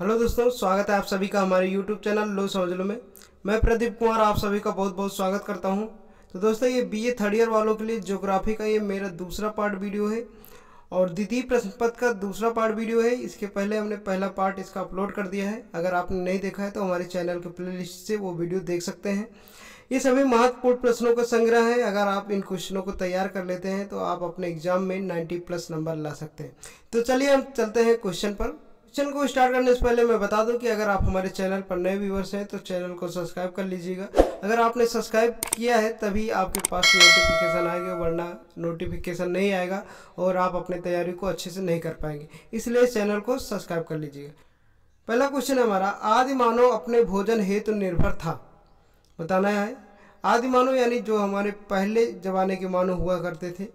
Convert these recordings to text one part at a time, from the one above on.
hello दोस्तों स्वागत है आप सभी का हमारे यूट्यूब चैनल लो समझ लो में मैं प्रदीप कुमार आप सभी का बहुत बहुत स्वागत करता हूं तो दोस्तों ये बीए थर्ड ईयर वालों के लिए ज्योग्राफी का ये मेरा दूसरा पार्ट वीडियो है और द्वितीय प्रश्न पत्र का दूसरा पार्ट वीडियो है इसके पहले हमने पहला पार्ट इसका अपलोड कर दिया है अगर आपने नहीं देखा है तो हमारे चैनल के प्ले से वो वीडियो देख सकते हैं ये सभी महत्वपूर्ण प्रश्नों का संग्रह है अगर आप इन क्वेश्चनों को तैयार कर लेते हैं तो आप अपने एग्जाम में 90 प्लस नंबर ला सकते हैं तो चलिए हम चलते हैं क्वेश्चन पर चैनल को स्टार्ट करने से पहले मैं बता दूं कि अगर आप हमारे चैनल पर नए व्यूवर्स हैं तो चैनल को सब्सक्राइब कर लीजिएगा अगर आपने सब्सक्राइब किया है तभी आपके पास नोटिफिकेशन आएगा वरना नोटिफिकेशन नहीं आएगा और आप अपनी तैयारी को अच्छे से नहीं कर पाएंगे इसलिए चैनल को सब्सक्राइब कर लीजिएगा पहला क्वेश्चन हमारा आदि मानव अपने भोजन हेतु तो निर्भर था बताना है आदि मानव यानी जो हमारे पहले ज़माने के मानव हुआ करते थे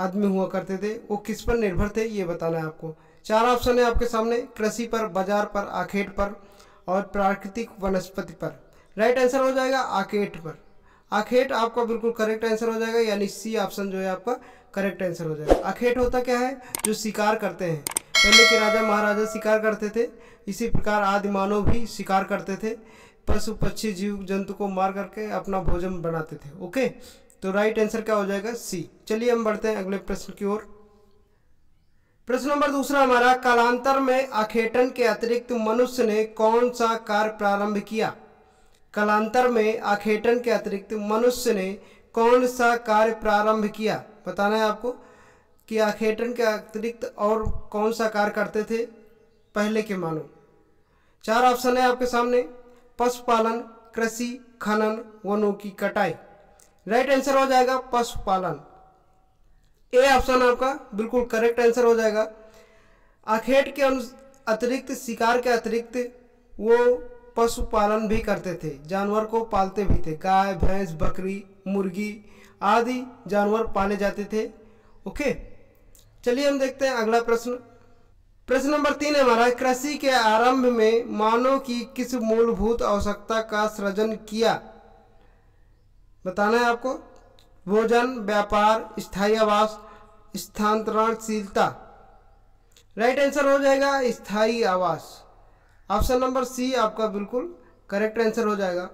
आदमी हुआ करते थे वो किस पर निर्भर थे ये बताना है आपको चार ऑप्शन है आपके सामने कृषि पर बाजार पर आखेट पर और प्राकृतिक वनस्पति पर राइट आंसर हो जाएगा आखेट पर आखेट आपका बिल्कुल करेक्ट आंसर हो जाएगा यानी सी ऑप्शन जो है आपका करेक्ट आंसर हो जाएगा आखेट होता क्या है जो शिकार करते हैं पहले के राजा महाराजा शिकार करते थे इसी प्रकार आदि मानव भी शिकार करते थे पशु पक्षी जीव जंतु को मार करके अपना भोजन बनाते थे ओके तो राइट आंसर क्या हो जाएगा सी चलिए हम बढ़ते हैं अगले प्रश्न की ओर प्रश्न नंबर दूसरा हमारा कालांतर में अखेटन के अतिरिक्त मनुष्य ने कौन सा कार्य प्रारंभ किया कालांतर में अखेटन के अतिरिक्त मनुष्य ने कौन सा कार्य प्रारंभ किया बताना है आपको कि अखेटन के अतिरिक्त और कौन सा कार्य करते थे पहले के मानो चार ऑप्शन है आपके सामने पशुपालन कृषि खनन वनों की कटाई राइट आंसर हो जाएगा पशुपालन ए ऑप्शन आपका बिल्कुल करेक्ट आंसर हो जाएगा अखेट के अतिरिक्त शिकार के अतिरिक्त वो पशुपालन भी करते थे जानवर को पालते भी थे गाय भैंस बकरी मुर्गी आदि जानवर पाले जाते थे ओके चलिए हम देखते हैं अगला प्रश्न प्रश्न नंबर तीन हमारा कृषि के आरंभ में मानव की किस मूलभूत आवश्यकता का सृजन किया बताना है आपको भोजन व्यापार स्थायी आवास स्थानांतरणशीलता राइट आंसर हो जाएगा स्थाई आवास ऑप्शन नंबर सी आपका बिल्कुल करेक्ट आंसर हो जाएगा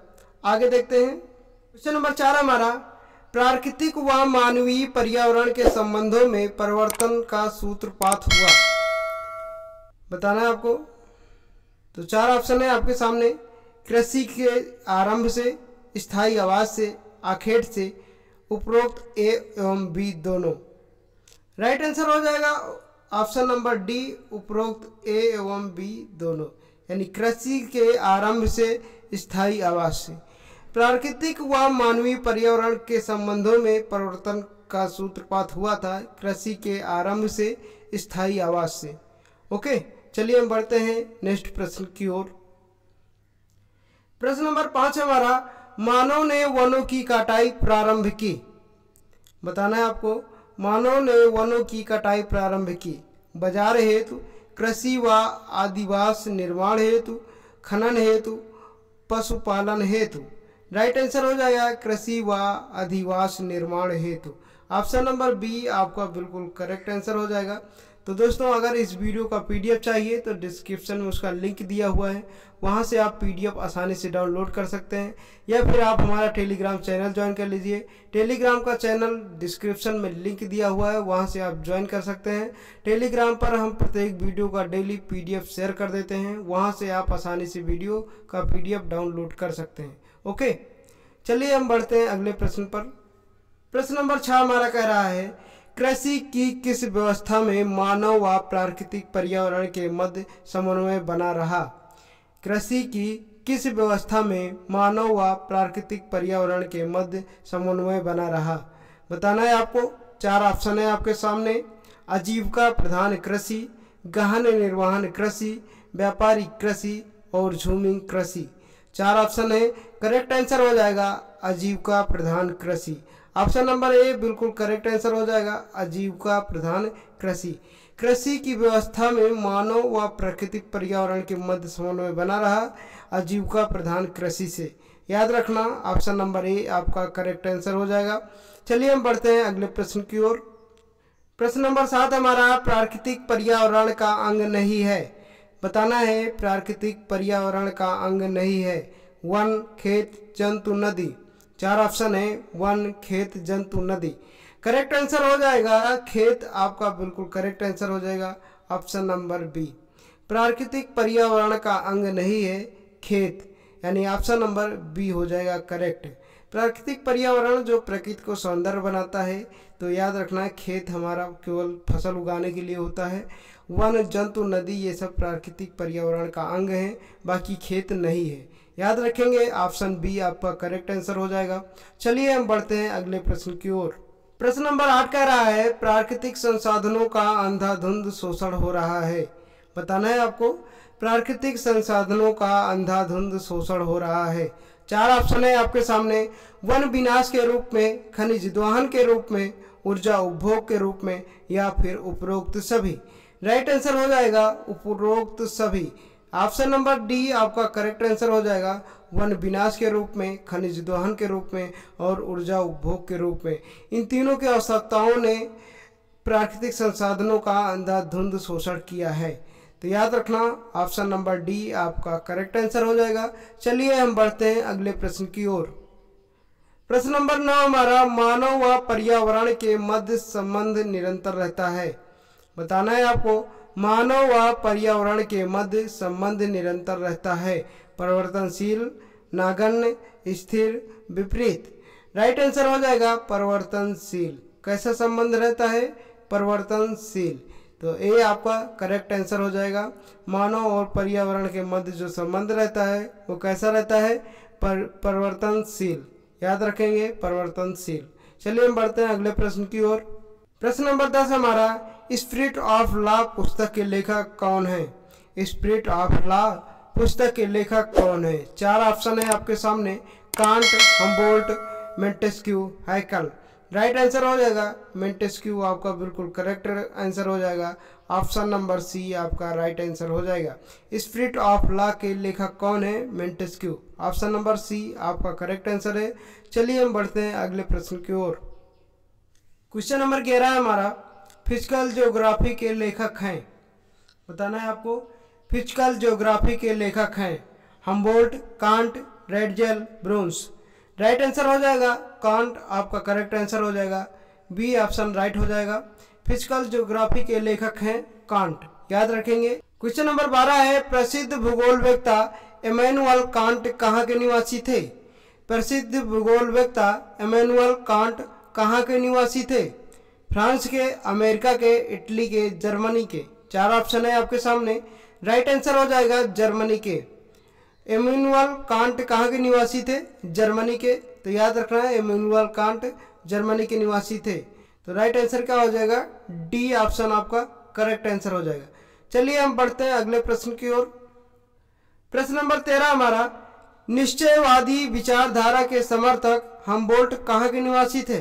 आगे देखते हैं क्वेश्चन नंबर चार हमारा प्राकृतिक व मानवीय पर्यावरण के संबंधों में परिवर्तन का सूत्रपात हुआ बताना है आपको तो चार ऑप्शन है आपके सामने कृषि के आरंभ से स्थायी आवास से आखेट से उपरोक्त ए एवं बी दोनों राइट आंसर हो जाएगा ऑप्शन नंबर डी उपरोक्त ए एवं बी दोनों यानी कृषि के आरंभ से स्थायी आवास से प्राकृतिक व मानवीय पर्यावरण के संबंधों में परिवर्तन का सूत्रपात हुआ था कृषि के आरंभ से स्थायी आवास से ओके चलिए हम बढ़ते हैं नेक्स्ट प्रश्न की ओर प्रश्न नंबर पांच हमारा मानव ने वनों की कटाई प्रारंभ की बताना है आपको मानव ने वनों की कटाई प्रारंभ की बाजार हेतु कृषि व आदिवास निर्माण हेतु खनन हेतु पशुपालन हेतु राइट आंसर हो जाएगा कृषि व आदिवास निर्माण हेतु ऑप्शन नंबर बी आपका बिल्कुल करेक्ट आंसर हो जाएगा तो दोस्तों अगर इस वीडियो का पीडीएफ चाहिए तो डिस्क्रिप्शन में उसका लिंक दिया हुआ है वहाँ से आप पीडीएफ आसानी से डाउनलोड कर सकते हैं या फिर आप हमारा टेलीग्राम चैनल ज्वाइन कर लीजिए टेलीग्राम का चैनल डिस्क्रिप्शन में लिंक दिया हुआ है वहाँ से आप ज्वाइन कर सकते हैं टेलीग्राम पर हम प्रत्येक वीडियो का डेली पी शेयर कर देते हैं वहाँ से आप आसानी से वीडियो का पी डाउनलोड कर सकते हैं ओके चलिए हम बढ़ते हैं अगले प्रश्न पर प्रश्न नंबर छः हमारा कह रहा है कृषि की किस व्यवस्था में मानव व प्राकृतिक पर्यावरण के मध्य समन्वय बना रहा कृषि की किस व्यवस्था में मानव व प्राकृतिक पर्यावरण के मध्य समन्वय बना रहा बताना है आपको चार ऑप्शन है आपके सामने आजीविका प्रधान कृषि गहन निर्वहन कृषि व्यापारिक कृषि और झूमिंग कृषि चार ऑप्शन है करेक्ट आंसर हो जाएगा आजीविका प्रधान कृषि ऑप्शन नंबर ए बिल्कुल करेक्ट आंसर हो जाएगा आजीविका प्रधान कृषि कृषि की व्यवस्था में मानव व प्राकृतिक पर्यावरण के मध्य समन्वय बना रहा आजीविका प्रधान कृषि से याद रखना ऑप्शन नंबर ए आपका करेक्ट आंसर हो जाएगा चलिए हम बढ़ते हैं अगले प्रश्न की ओर प्रश्न नंबर सात हमारा प्राकृतिक पर्यावरण का अंग नहीं है बताना है प्राकृतिक पर्यावरण का अंग नहीं है वन खेत जंतु नदी चार ऑप्शन है वन खेत जंतु नदी करेक्ट आंसर हो जाएगा खेत आपका बिल्कुल करेक्ट आंसर हो जाएगा ऑप्शन नंबर बी प्राकृतिक पर्यावरण का अंग नहीं है खेत यानी ऑप्शन नंबर बी हो जाएगा करेक्ट प्राकृतिक पर्यावरण जो प्रकृति को सौंदर्य बनाता है तो याद रखना है खेत हमारा केवल फसल उगाने के लिए होता है वन जंतु नदी ये सब प्राकृतिक पर्यावरण का अंग है बाकी खेत नहीं है याद रखेंगे ऑप्शन बी आपका करेक्ट आंसर हो जाएगा चलिए हम बढ़ते हैं अगले प्रश्न की ओर प्रश्न नंबर आठ कह रहा है प्राकृतिक संसाधनों का अंधाधुंध शोषण हो रहा है बताना है आपको प्राकृतिक संसाधनों का अंधाधुंध शोषण हो रहा है चार ऑप्शन है आपके सामने वन विनाश के रूप में खनिज दोहन के रूप में ऊर्जा उपभोग के रूप में या फिर उपरोक्त सभी राइट आंसर हो जाएगा उपरोक्त सभी ऑप्शन नंबर डी आपका करेक्ट आंसर हो जाएगा वन विनाश के रूप में खनिज दोहन के रूप में और ऊर्जा उपभोग के रूप में इन तीनों की आवश्यकताओं ने प्राकृतिक संसाधनों का अंधाधुंध शोषण किया है तो याद रखना ऑप्शन नंबर डी आपका करेक्ट आंसर हो जाएगा चलिए हम बढ़ते हैं अगले प्रश्न की ओर प्रश्न नंबर नौ हमारा मानव व पर्यावरण के मध्य संबंध निरंतर रहता है बताना है आपको मानव व पर्यावरण के मध्य संबंध निरंतर रहता है परिवर्तनशील नागन स्थिर विपरीत राइट आंसर हो जाएगा परिवर्तनशील कैसा संबंध रहता है परिवर्तनशील तो ए आपका करेक्ट आंसर हो जाएगा मानव और पर्यावरण के मध्य जो संबंध रहता है वो कैसा रहता है पर परिवर्तनशील याद रखेंगे परिवर्तनशील चलिए हम बढ़ते हैं अगले प्रश्न की ओर प्रश्न नंबर दस हमारा स्प्रिट ऑफ लॉ पुस्तक के लेखक कौन है स्प्रिट ऑफ लॉ पुस्तक के लेखक कौन है चार ऑप्शन है आपके सामने Kant Humboldt Montesquieu Haeckel right answer हो जाएगा मेंटेस्क्यू आपका बिल्कुल करेक्ट आंसर हो जाएगा ऑप्शन नंबर सी आपका राइट आंसर हो जाएगा स्प्रिट ऑफ लॉ के लेखक कौन है मेंटेस्क्यू ऑप्शन नंबर सी आपका करेक्ट आंसर है चलिए हम बढ़ते हैं अगले प्रश्न की ओर क्वेश्चन नंबर ग्यारह है हमारा फिजिकल ज्योग्राफी के लेखक हैं बताना है आपको फिजिकल ज्योग्राफी के लेखक हैं Humboldt Kant Ratzel Brunhes right answer हो जाएगा कांट आपका करेक्ट आंसर हो जाएगा बी ऑप्शन राइट हो जाएगा फिजिकल ज्योग्राफी के लेखक हैं कांट याद रखेंगे क्वेश्चन नंबर बारह है प्रसिद्ध भूगोल व्यक्ता एमेनुअल कांट कहाँ के निवासी थे प्रसिद्ध भूगोल व्यक्ता एमेनुअल कांट कहाँ के निवासी थे फ्रांस के अमेरिका के इटली के जर्मनी के चार ऑप्शन है आपके सामने राइट आंसर हो जाएगा जर्मनी के एम्यूनल कांट कहाँ के निवासी थे जर्मनी के तो याद रखना है एम्यूनल कांट जर्मनी के निवासी थे तो राइट आंसर क्या हो जाएगा डी ऑप्शन आपका करेक्ट आंसर हो जाएगा चलिए हम बढ़ते हैं अगले प्रश्न की ओर प्रश्न नंबर तेरह हमारा निश्चयवादी विचारधारा के समर्थक हम बोल्ट कहाँ के निवासी थे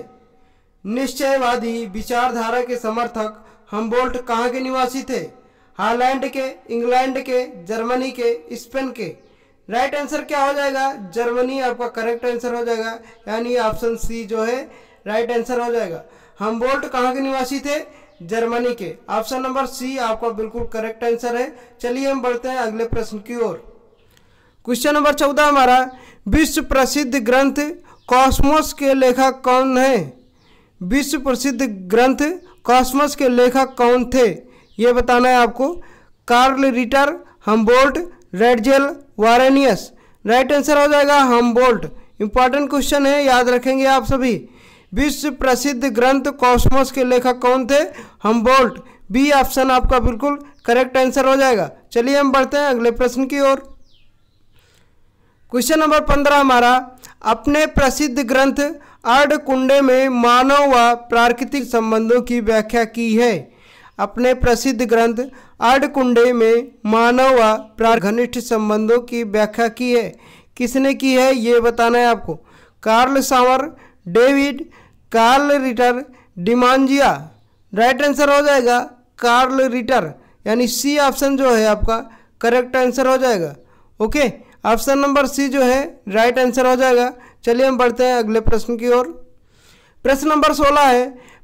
निश्चयवादी विचारधारा के समर्थक हम्बोल्ट कहाँ के निवासी थे हालैंड के इंग्लैंड के जर्मनी के स्पेन के राइट आंसर क्या हो जाएगा जर्मनी आपका करेक्ट आंसर हो जाएगा यानी ऑप्शन सी जो है राइट आंसर हो जाएगा हम्बोल्ट कहाँ के निवासी थे जर्मनी के ऑप्शन नंबर सी आपका बिल्कुल करेक्ट आंसर है चलिए हम बढ़ते हैं अगले प्रश्न की ओर क्वेश्चन नंबर चौदह हमारा विश्व प्रसिद्ध ग्रंथ कॉस्मोस के लेखक कौन है विश्व प्रसिद्ध ग्रंथ कॉस्मस के लेखक कौन थे ये बताना है आपको Carl Ritter Humboldt Ratzel Varenius right answer हो जाएगा हमबोल्ट इंपॉर्टेंट क्वेश्चन है याद रखेंगे आप सभी विश्व प्रसिद्ध ग्रंथ कॉस्मोस के लेखक कौन थे हमबोल्ट बी ऑप्शन आपका बिल्कुल करेक्ट आंसर हो जाएगा चलिए हम बढ़ते हैं अगले प्रश्न की ओर क्वेश्चन नंबर पंद्रह हमारा अपने प्रसिद्ध ग्रंथ अर्ध कुंडे में मानव व प्राकृतिक संबंधों की व्याख्या की है अपने प्रसिद्ध ग्रंथ अर्ध कुंडे में मानव व प्राघनिष्ठ संबंधों की व्याख्या की है किसने की है ये बताना है आपको Carl Sauer David Carl Ritter Demangeon right answer हो जाएगा कार्ल रिटर यानी सी ऑप्शन जो है आपका करेक्ट आंसर हो जाएगा ओके ऑप्शन नंबर सी जो है राइट आंसर हो जाएगा चलिए हम बढ़ते हैं अगले प्रश्न की ओर प्रश्न नंबर सोलह है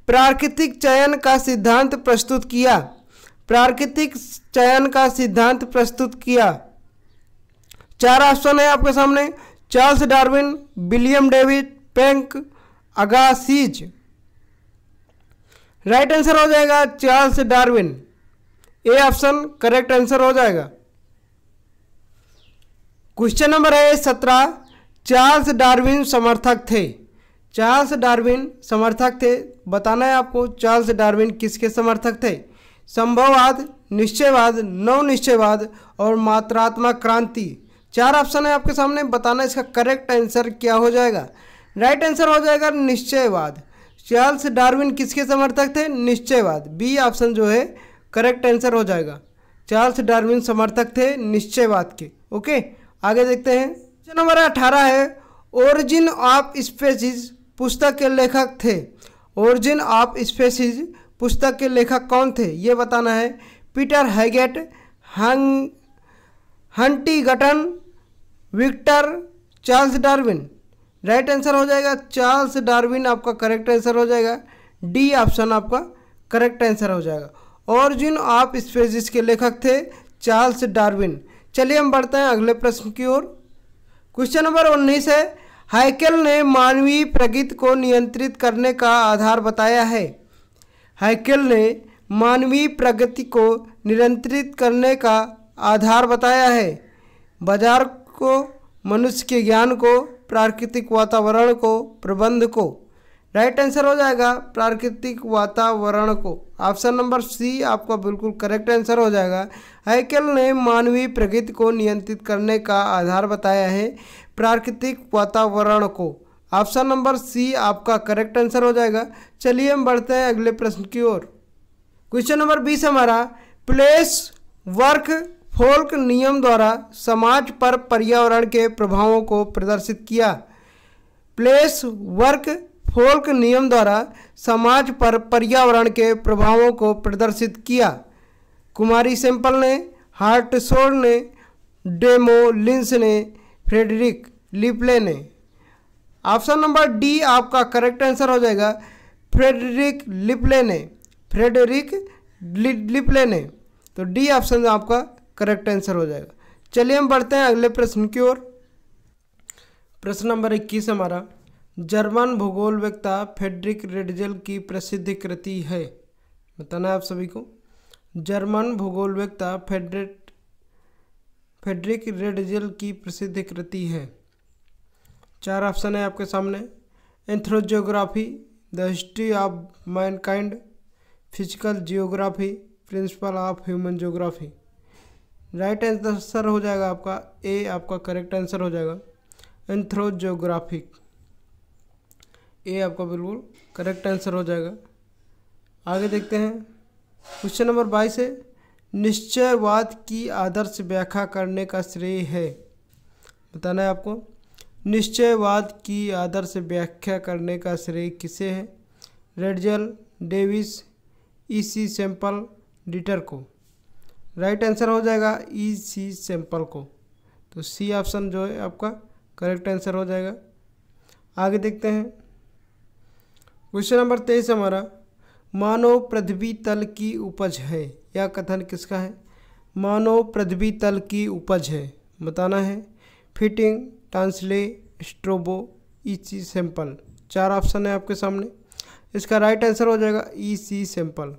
प्राकृतिक चयन का सिद्धांत प्रस्तुत किया प्राकृतिक चयन का सिद्धांत प्रस्तुत किया चार ऑप्शन है आपके सामने Charles Darwin William David Penck Agassiz right answer हो जाएगा Charles Darwin A option correct answer हो जाएगा क्वेश्चन नंबर है सत्रह चार्ल्स डार्विन समर्थक थे चार्ल्स डार्विन समर्थक थे बताना है आपको चार्ल्स डार्विन किसके समर्थक थे संभववाद निश्चयवाद नवनिश्चयवाद और मात्रात्मक क्रांति चार ऑप्शन है आपके सामने बताना इसका करेक्ट आंसर क्या हो जाएगा राइट आंसर हो जाएगा निश्चयवाद चार्ल्स डार्विन किसके समर्थक थे निश्चयवाद बी ऑप्शन जो है करेक्ट आंसर हो जाएगा चार्ल्स डार्विन समर्थक थे निश्चयवाद के ओके आगे देखते हैं क्वेश्चन नंबर अठारह है ओरिजिन ऑफ स्पेसिस पुस्तक के लेखक थे ओरिजिन ऑफ स्पेसिस पुस्तक के लेखक कौन थे ये बताना है पीटर हैगेट हंग Huntington Victor Charles Darwin right answer हो जाएगा चार्ल्स डार्विन आपका करेक्ट आंसर हो जाएगा डी ऑप्शन आपका करेक्ट आंसर हो जाएगा ओरिजिन ऑफ स्पेसिस के लेखक थे चार्ल्स डार्विन चलिए हम बढ़ते हैं अगले प्रश्न की ओर क्वेश्चन नंबर उन्नीस है हाइकल ने मानवीय प्रगति को नियंत्रित करने का आधार बताया है हाइकल ने मानवीय प्रगति को नियंत्रित करने का आधार बताया है बाजार को मनुष्य के ज्ञान को प्राकृतिक वातावरण को प्रबंध को राइट आंसर हो जाएगा प्राकृतिक वातावरण को ऑप्शन नंबर सी आपका बिल्कुल करेक्ट आंसर हो जाएगा हैकल ने मानवीय प्रगति को नियंत्रित करने का आधार बताया है प्राकृतिक वातावरण को ऑप्शन नंबर सी आपका करेक्ट आंसर हो जाएगा चलिए हम बढ़ते हैं अगले प्रश्न की ओर क्वेश्चन नंबर बीस हमारा प्लेस वर्क फोल्क नियम द्वारा समाज पर पर्यावरण के प्रभावों को प्रदर्शित किया प्लेस वर्क फोल्क नियम द्वारा समाज पर पर्यावरण के प्रभावों को प्रदर्शित किया कुमारी सिंपल ने हार्टशोर ने डेमो लिंस ने फ्रेडरिक लिपले ने ऑप्शन नंबर डी आपका करेक्ट आंसर हो जाएगा फ्रेडरिक लिपले ने फ्रेडरिक लिपले ने तो डी ऑप्शन आपका करेक्ट आंसर हो जाएगा चलिए हम बढ़ते हैं अगले प्रश्न की ओर प्रश्न नंबर इक्कीस हमारा जर्मन भूगोल व्यक्ता फेडरिक रेडजल की प्रसिद्ध कृति है बताना है आप सभी को जर्मन भूगोल व्यक्ता फेडरिक फेडरिक रेडजल की प्रसिद्ध कृति है चार ऑप्शन है आपके सामने anthropogeography the history of kind physical geography principle of human geography right answer हो जाएगा आपका ए आपका करेक्ट आंसर हो जाएगा एंथ्रोजियोग्राफिक ए आपका बिल्कुल करेक्ट आंसर हो जाएगा आगे देखते हैं क्वेश्चन नंबर बाईस है निश्चयवाद की आदर्श व्याख्या करने का श्रेय है बताना है आपको निश्चयवाद की आदर्श व्याख्या करने का श्रेय किसे है Ratzel Davis E C Semple Ritter को राइट आंसर हो जाएगा ई सी सैंपल को तो सी ऑप्शन जो है आपका करेक्ट आंसर हो जाएगा आगे देखते हैं क्वेश्चन नंबर तेईस हमारा मानव पृथ्वी तल की उपज है यह कथन किसका है मानव पृथ्वी तल की उपज है बताना है फिटिंग टांसले स्ट्रोबो ईसी सैंपल चार ऑप्शन है आपके सामने इसका राइट आंसर हो जाएगा ई सी सैंपल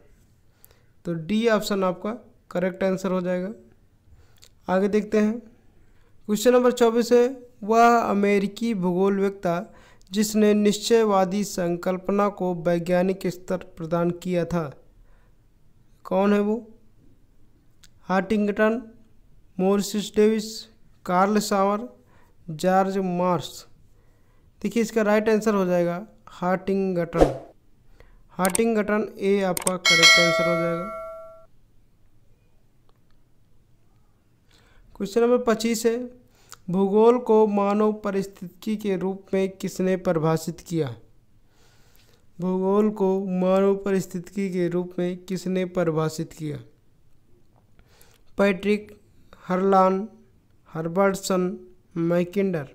तो डी ऑप्शन आपका करेक्ट आंसर हो जाएगा आगे देखते हैं क्वेश्चन नंबर चौबीस है वह अमेरिकी भूगोलवेत्ता जिसने निश्चयवादी संकल्पना को वैज्ञानिक स्तर प्रदान किया था कौन है वो Huntington Morris Davis Carl Sauer George Marsh देखिए इसका राइट आंसर हो जाएगा हार्टिंगटन हार्टिंगटन ए आपका करेक्ट आंसर हो जाएगा क्वेश्चन नंबर पच्चीस है भूगोल को मानव परिस्थितिकी के रूप में किसने परिभाषित किया भूगोल को मानव परिस्थितिकी के रूप में किसने परिभाषित किया Patrick Harlan Herbertson Mackinder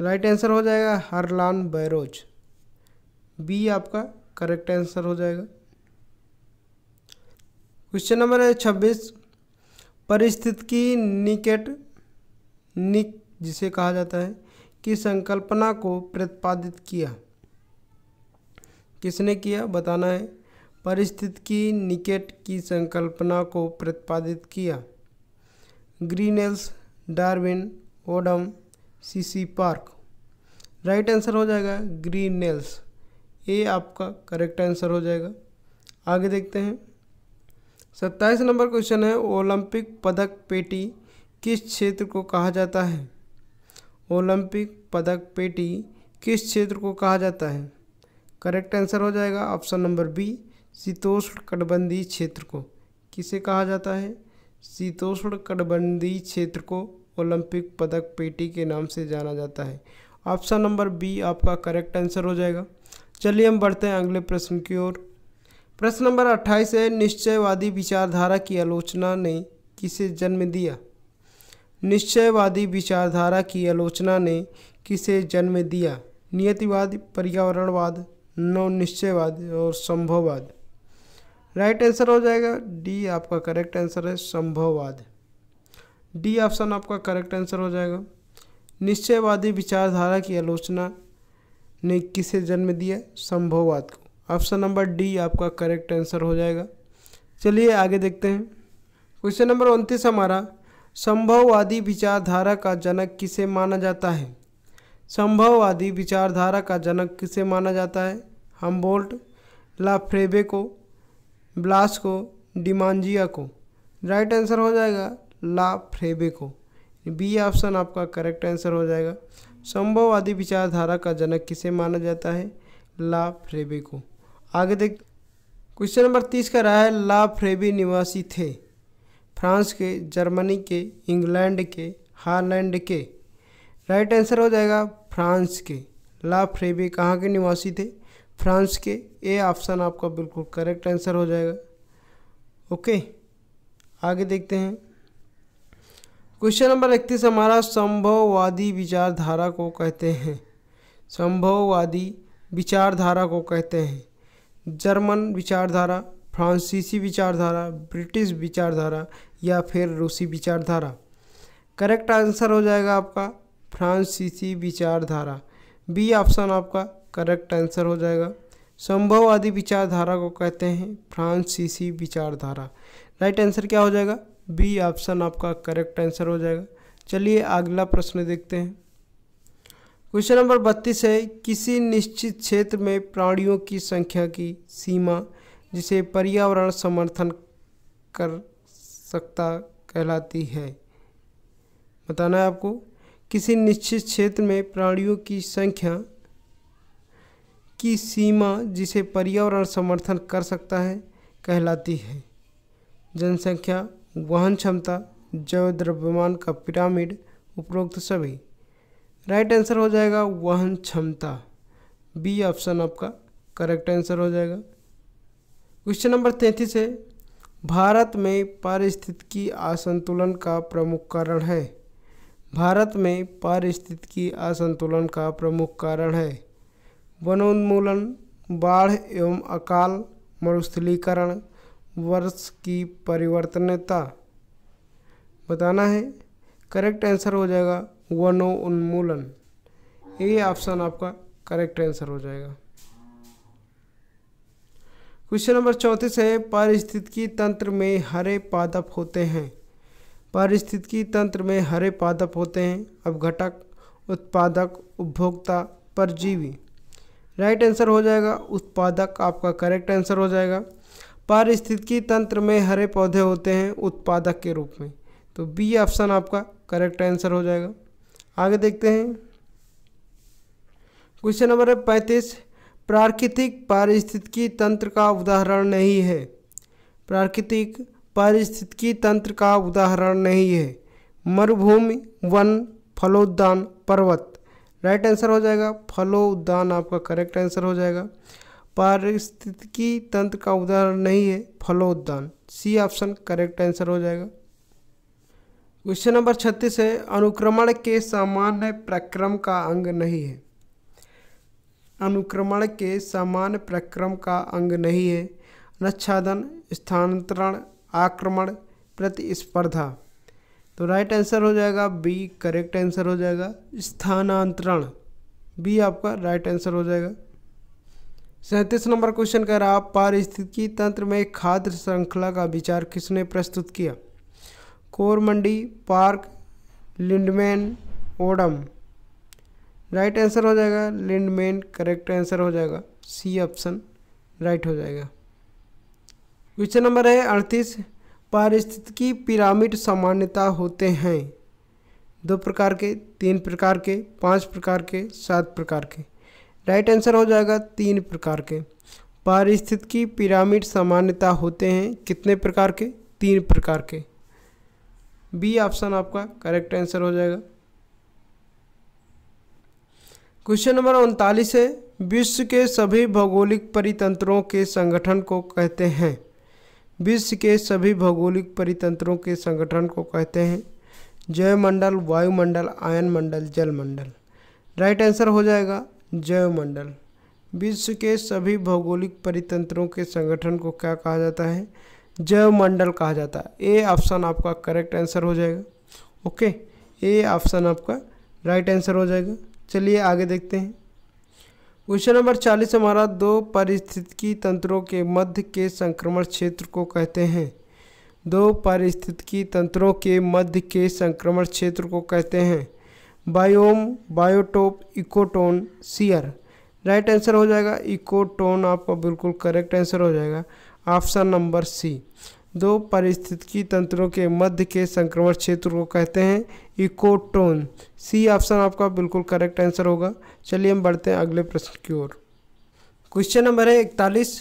right answer हो जाएगा हरलान बैरोज बी आपका करेक्ट आंसर हो जाएगा क्वेश्चन नंबर है छब्बीस परिस्थितिकी निकट निक जिसे कहा जाता है की संकल्पना को प्रतिपादित किया किसने किया बताना है परिस्थितिकी निकट की संकल्पना को प्रतिपादित किया Grinnells Darwin Odum C C Park right answer हो जाएगा ग्रीनेल्स ये आपका करेक्ट आंसर हो जाएगा आगे देखते हैं सत्ताईस नंबर क्वेश्चन है ओलंपिक पदक पेटी किस क्षेत्र को कहा जाता है ओलंपिक पदक पेटी किस क्षेत्र को कहा जाता है करेक्ट आंसर हो जाएगा ऑप्शन नंबर बी शीतोष्ण कटबंदी क्षेत्र को किसे कहा जाता है शीतोष्ण कटबंदी क्षेत्र को ओलंपिक पदक पेटी के नाम से जाना जाता है ऑप्शन नंबर बी आपका करेक्ट आंसर हो जाएगा चलिए हम बढ़ते हैं अगले प्रश्न की ओर प्रश्न नंबर अट्ठाईस है निश्चयवादी विचारधारा की आलोचना ने किसे जन्म दिया निश्चयवादी विचारधारा की आलोचना ने किसे जन्म दिया नियतिवाद पर्यावरणवाद नव निश्चयवाद और संभववाद राइट आंसर हो जाएगा डी आपका करेक्ट आंसर है संभववाद डी ऑप्शन आपका करेक्ट आंसर हो जाएगा निश्चयवादी विचारधारा की आलोचना ने किसे जन्म दिया संभववाद को ऑप्शन नंबर डी आपका करेक्ट आंसर हो जाएगा चलिए आगे देखते हैं क्वेश्चन नंबर उनतीस हमारा संभववादी विचारधारा का जनक किसे माना जाता है संभववादी विचारधारा का जनक किसे माना जाता है हम बोल्ट लाफ्रेबे को ब्लास को डिमांजिया को राइट आंसर हो जाएगा ला फ्रेबे को बी ऑप्शन आपका करेक्ट आंसर हो जाएगा संभववादी विचारधारा का जनक किसे माना जाता है ला फ्रेबे को आगे देख क्वेश्चन नंबर तीस का रहा है ला फ्रेबी निवासी थे फ्रांस के जर्मनी के इंग्लैंड के हालैंड के राइट आंसर हो जाएगा फ्रांस के ला फ्रेबी कहाँ के निवासी थे फ्रांस के ए ऑप्शन आपका बिल्कुल करेक्ट आंसर हो जाएगा ओके आगे देखते हैं क्वेश्चन नंबर इकतीस हमारा संभववादी विचारधारा को कहते हैं संभववादी विचारधारा को कहते हैं जर्मन विचारधारा फ्रांसीसी विचारधारा ब्रिटिश विचारधारा या फिर रूसी विचारधारा करेक्ट आंसर हो जाएगा आपका फ्रांसीसी विचारधारा बी ऑप्शन आपका करेक्ट आंसर हो जाएगा संभववादी विचारधारा को कहते हैं फ्रांसीसी विचारधारा राइट आंसर क्या हो जाएगा बी ऑप्शन आपका करेक्ट आंसर हो जाएगा चलिए अगला प्रश्न देखते हैं क्वेश्चन नंबर बत्तीस है किसी निश्चित क्षेत्र में प्राणियों की संख्या की सीमा जिसे पर्यावरण समर्थन कर सकता कहलाती है बताना है आपको किसी निश्चित क्षेत्र में प्राणियों की संख्या की सीमा जिसे पर्यावरण समर्थन कर सकता है कहलाती है जनसंख्या वहन क्षमता जैव द्रव्यमान का पिरामिड उपरोक्त सभी राइट right आंसर हो जाएगा वहन क्षमता बी ऑप्शन आपका करेक्ट आंसर हो जाएगा क्वेश्चन नंबर तैंतीस है भारत में पारिस्थितिकी असंतुलन का प्रमुख कारण है भारत में पारिस्थितिकी असंतुलन का प्रमुख कारण है वनोन्मूलन बाढ़ एवं अकाल मरुस्थलीकरण वर्ष की परिवर्तनता बताना है करेक्ट आंसर हो जाएगा वनोन्मूलन ये ऑप्शन आपका करेक्ट आंसर हो जाएगा क्वेश्चन नंबर चौंतीस है पारिस्थितिकी तंत्र में हरे पादप होते हैं पारिस्थितिकी तंत्र में हरे पादप होते हैं अब घटक उत्पादक उपभोक्ता परजीवी राइट आंसर हो जाएगा उत्पादक आपका करेक्ट आंसर हो जाएगा पारिस्थितिकी तंत्र में हरे पौधे होते हैं उत्पादक के रूप में तो बी ऑप्शन आपका करेक्ट आंसर हो जाएगा आगे देखते हैं क्वेश्चन नंबर है पैंतीस प्राकृतिक पारिस्थितिकी तंत्र का उदाहरण नहीं है प्राकृतिक पारिस्थितिकी तंत्र का उदाहरण नहीं है मरुभूमि वन फलोद्यान पर्वत राइट आंसर हो जाएगा फलोद्यान आपका करेक्ट आंसर हो जाएगा पारिस्थितिकी तंत्र का उदाहरण नहीं है फलोद्यान सी ऑप्शन करेक्ट आंसर हो जाएगा क्वेश्चन नंबर छत्तीस है अनुक्रमण के सामान्य प्रक्रम का अंग नहीं है अनुक्रमण के सामान्य प्रक्रम का अंग नहीं है नच्छादन स्थानांतरण आक्रमण प्रतिस्पर्धा तो राइट आंसर हो जाएगा बी करेक्ट आंसर हो जाएगा स्थानांतरण बी आपका राइट आंसर हो जाएगा सैंतीस नंबर क्वेश्चन कह रहा पारिस्थितिकी तंत्र में खाद्य श्रृंखला का विचार किसने प्रस्तुत किया Kormondy Park Lindeman Odum right answer हो जाएगा लिंडमैन करेक्ट आंसर हो जाएगा सी ऑप्शन राइट हो जाएगा क्वेश्चन नंबर है अड़तीस पारिस्थितिकी पिरामिड सामान्यता होते हैं दो प्रकार के तीन प्रकार के पांच प्रकार के सात प्रकार के राइट आंसर हो जाएगा तीन प्रकार के पारिस्थितिकी पिरामिड सामान्यता होते हैं कितने प्रकार के तीन प्रकार के बी ऑप्शन आपका करेक्ट आंसर हो जाएगा क्वेश्चन नंबर उनतालीस है विश्व के सभी भौगोलिक परितंत्रों के संगठन को कहते हैं विश्व के सभी भौगोलिक परितंत्रों के संगठन को कहते हैं जयमंडल वायुमंडल आयन मंडल जलमंडल राइट आंसर हो जाएगा जयमंडल विश्व के सभी भौगोलिक परितंत्रों के संगठन को क्या कहा जाता है जैव मंडल कहा जाता है ए ऑप्शन आपका करेक्ट आंसर हो जाएगा ओके ए ऑप्शन आपका राइट आंसर हो जाएगा चलिए आगे देखते हैं क्वेश्चन नंबर चालीस हमारा दो पारिस्थितिकी तंत्रों के मध्य के संक्रमण क्षेत्र को कहते हैं दो पारिस्थितिकी तंत्रों के मध्य के संक्रमण क्षेत्र को कहते हैं biome biotope ecotone sere right answer हो जाएगा इकोटोन आपका बिल्कुल करेक्ट आंसर हो जाएगा ऑप्शन नंबर सी दो परिस्थितिकी तंत्रों के मध्य के संक्रमण क्षेत्र को कहते हैं इकोटोन सी ऑप्शन आपका बिल्कुल करेक्ट आंसर होगा चलिए हम बढ़ते हैं अगले प्रश्न की ओर क्वेश्चन नंबर है इकतालीस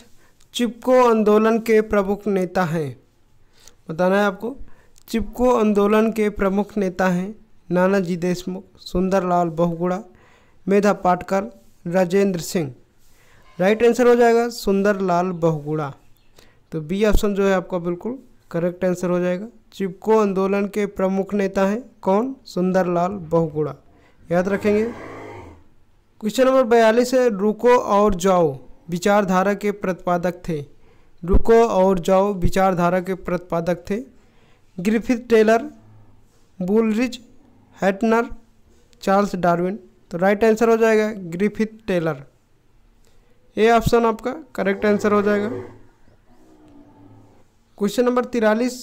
चिपको आंदोलन के प्रमुख नेता हैं बताना है आपको चिपको आंदोलन के प्रमुख नेता हैं नानाजी देशमुख सुंदरलाल बहुगुड़ा मेधा पाटकर राजेंद्र सिंह राइट आंसर हो जाएगा सुंदरलाल बहुगुड़ा तो बी ऑप्शन जो है आपका बिल्कुल करेक्ट आंसर हो जाएगा चिपको आंदोलन के प्रमुख नेता हैं कौन सुंदरलाल बहुगुड़ा याद रखेंगे क्वेश्चन नंबर बयालीस है रुको और जाओ विचारधारा के प्रतिपादक थे रुको और जाओ विचारधारा के प्रतिपादक थे ग्रिफिथ टेलर बुलरिज हैटनर चार्ल्स डार्विन तो राइट आंसर हो जाएगा ग्रिफिथ टेलर ये ऑप्शन आपका करेक्ट आंसर हो जाएगा क्वेश्चन नंबर तिरालीस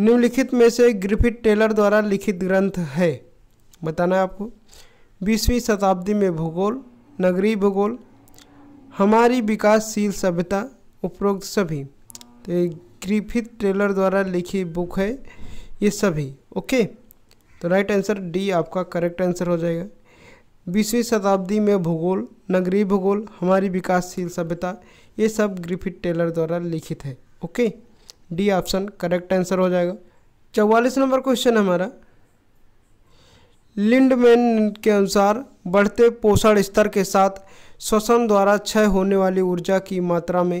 निम्नलिखित में से ग्रिफिथ टेलर द्वारा लिखित ग्रंथ है बताना है आपको बीसवीं शताब्दी में भूगोल नगरी भूगोल हमारी विकासशील सभ्यता उपरोक्त सभी तो ग्रिफिथ टेलर द्वारा लिखी बुक है ये सभी ओके तो राइट आंसर डी आपका करेक्ट आंसर हो जाएगा बीसवीं शताब्दी में भूगोल नगरी भूगोल हमारी विकासशील सभ्यता ये सब ग्रिफिथ टेलर द्वारा लिखित है okay D option correct answer हो जाएगा चौवालीस नंबर क्वेश्चन हमारा लिंडमैन के अनुसार बढ़ते पोषण स्तर के साथ श्वसन द्वारा क्षय होने वाली ऊर्जा की मात्रा में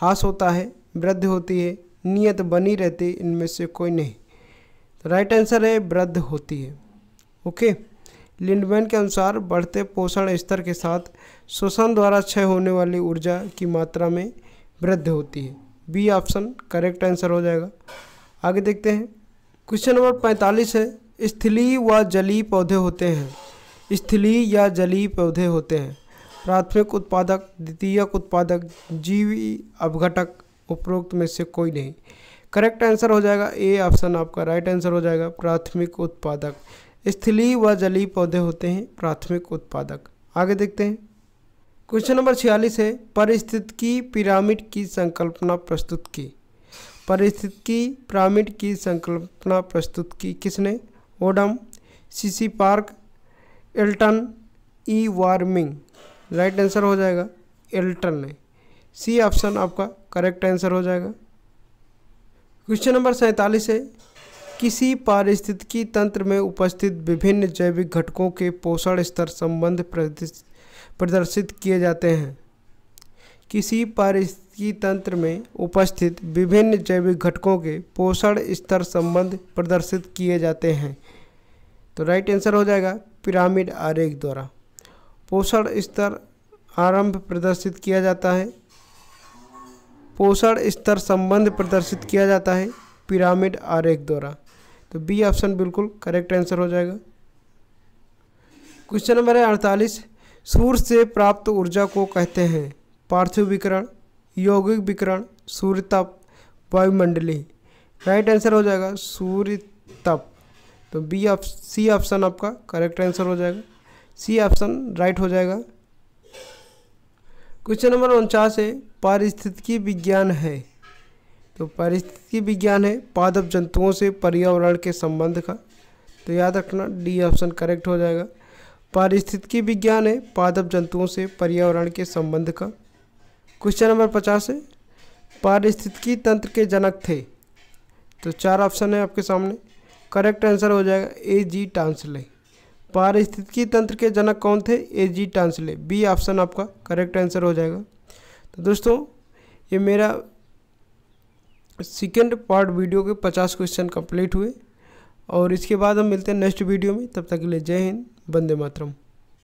हास होता है वृद्धि होती है नियत बनी रहती इनमें से कोई नहीं तो राइट आंसर है वृद्ध होती है ओके लिंडमैन के अनुसार बढ़ते पोषण स्तर के साथ श्वसन द्वारा क्षय होने वाली ऊर्जा की मात्रा में वृद्धि होती है बी ऑप्शन करेक्ट आंसर हो जाएगा आगे देखते हैं क्वेश्चन नंबर पैंतालीस है स्थली व जली पौधे होते हैं स्थली या जली पौधे होते हैं प्राथमिक उत्पादक द्वितीयक उत्पादक जीवी अपघटक उपरोक्त में से कोई नहीं करेक्ट आंसर हो जाएगा ए ऑप्शन आपका राइट आंसर हो जाएगा प्राथमिक उत्पादक स्थली व जली पौधे होते हैं प्राथमिक उत्पादक आगे देखते हैं क्वेश्चन नंबर छियालीस है परिस्थितिकी पिरामिड की संकल्पना प्रस्तुत की परिस्थितिकी पिरामिड की संकल्पना प्रस्तुत की किसने Odum C C Park Elton E Warming right answer हो जाएगा एल्टन ने सी ऑप्शन आपका करेक्ट आंसर हो जाएगा क्वेश्चन नंबर सैंतालीस है किसी पारिस्थितिकी तंत्र में उपस्थित विभिन्न जैविक घटकों के पोषण स्तर संबंध प्रदर्शित प्रदर्शित किए जाते हैं किसी पारिस्थितिकी तंत्र में उपस्थित विभिन्न जैविक घटकों के पोषण स्तर संबंध प्रदर्शित किए जाते हैं तो राइट आंसर हो जाएगा पिरामिड आरेख द्वारा पोषण स्तर आरंभ प्रदर्शित किया जाता है पोषण स्तर संबंध प्रदर्शित किया जाता है पिरामिड आरेख द्वारा तो बी ऑप्शन बिल्कुल करेक्ट आंसर हो जाएगा क्वेश्चन नंबर है अड़तालीस सूर्य से प्राप्त ऊर्जा को कहते हैं पार्थिव विकरण यौगिक विकरण सूर्य तप वायुमंडली राइट आंसर हो जाएगा सूर्य तप तो बी ऑफ सी ऑप्शन आपका करेक्ट आंसर हो जाएगा सी ऑप्शन राइट हो जाएगा क्वेश्चन नंबर उनचास है पारिस्थितिकी विज्ञान है तो पारिस्थितिकी विज्ञान है पादप जंतुओं से पर्यावरण के संबंध का तो याद रखना डी ऑप्शन करेक्ट हो जाएगा पारिस्थितिकी विज्ञान है पादप जंतुओं से पर्यावरण के संबंध का क्वेश्चन नंबर पचास है पारिस्थितिकी तंत्र के जनक थे तो चार ऑप्शन है आपके सामने करेक्ट आंसर हो जाएगा ए जी टांसले पारिस्थितिकी तंत्र के जनक कौन थे A G Tansley B option आपका करेक्ट आंसर हो जाएगा तो दोस्तों ये मेरा सेकेंड पार्ट वीडियो के पचास क्वेश्चन कंप्लीट हुए और इसके बाद हम मिलते हैं नेक्स्ट वीडियो में तब तक के लिए जय हिंद वंदे मातरम